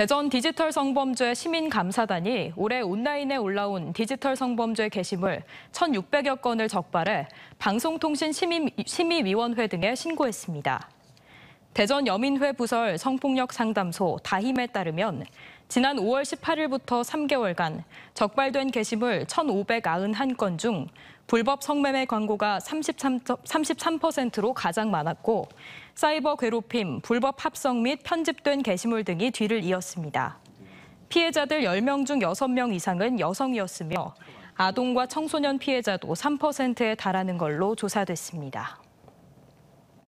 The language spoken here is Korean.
대전 디지털 성범죄 시민감사단이 올해 온라인에 올라온 디지털 성범죄 게시물 1,600여 건을 적발해 방송통신심의위원회 등에 신고했습니다. 대전 여민회 부설 성폭력 상담소 다힘에 따르면 지난 5월 18일부터 3개월간 적발된 게시물 1,591건 중 불법 성매매 광고가 33, 33%로 가장 많았고 사이버 괴롭힘, 불법 합성 및 편집된 게시물 등이 뒤를 이었습니다. 피해자들 10명 중 6명 이상은 여성이었으며 아동과 청소년 피해자도 3%에 달하는 걸로 조사됐습니다.